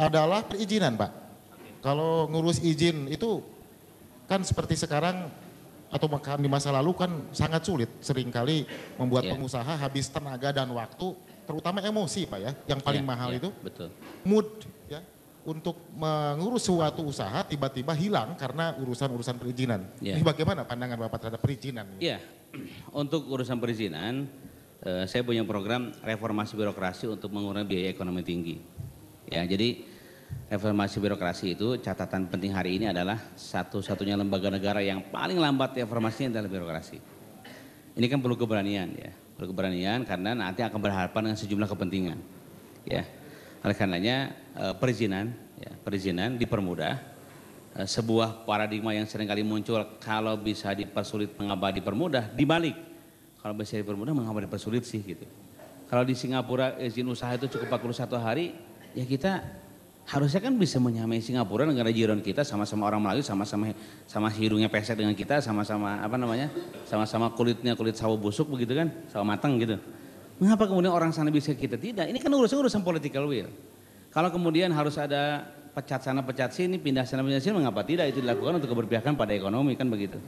adalah perizinan, Pak. Kalau ngurus izin itu kan seperti sekarang atau di masa lalu kan sangat sulit seringkali membuat yeah. pengusaha habis tenaga dan waktu terutama emosi Pak ya yang paling yeah, mahal yeah, itu betul. mood ya untuk mengurus suatu usaha tiba-tiba hilang karena urusan-urusan perizinan. Yeah. Ini bagaimana pandangan Bapak terhadap perizinan? Iya. Yeah. Untuk urusan perizinan eh, saya punya program reformasi birokrasi untuk mengurangi biaya ekonomi tinggi. Ya, jadi reformasi birokrasi itu catatan penting hari ini adalah satu-satunya lembaga negara yang paling lambat reformasinya adalah birokrasi. Ini kan perlu keberanian ya, perlu keberanian karena nanti akan berhadapan dengan sejumlah kepentingan. Ya, oleh karenanya e, perizinan, ya, perizinan dipermudah. E, sebuah paradigma yang sering kali muncul kalau bisa dipersulit mengapa dipermudah, dibalik. Kalau bisa dipermudah mengapa dipersulit sih gitu. Kalau di Singapura izin usaha itu cukup 41 hari, ya kita harusnya kan bisa menyamai Singapura negara jiran kita sama-sama orang Melayu sama-sama sama hidungnya pesek dengan kita sama-sama apa namanya sama-sama kulitnya kulit sawo busuk begitu kan sawo matang gitu mengapa kemudian orang sana bisa kita tidak ini kan urusan urusan political will kalau kemudian harus ada pecat sana pecat sini pindah sana pindah sini mengapa tidak itu dilakukan untuk keberpihakan pada ekonomi kan begitu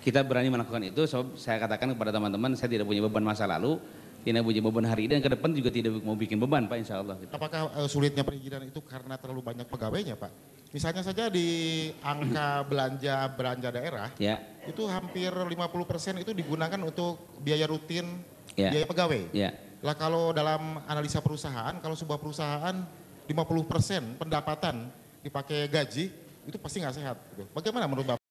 kita berani melakukan itu so, saya katakan kepada teman-teman saya tidak punya beban masa lalu tidak punya beban hari ini dan ke depan juga tidak mau bikin beban Pak insya Allah. Gitu. Apakah uh, sulitnya perizinan itu karena terlalu banyak pegawainya Pak? Misalnya saja di angka belanja belanja daerah ya. itu hampir 50% itu digunakan untuk biaya rutin ya. biaya pegawai. Ya. Lah kalau dalam analisa perusahaan kalau sebuah perusahaan 50% pendapatan dipakai gaji itu pasti nggak sehat. Gitu. Bagaimana menurut Bapak?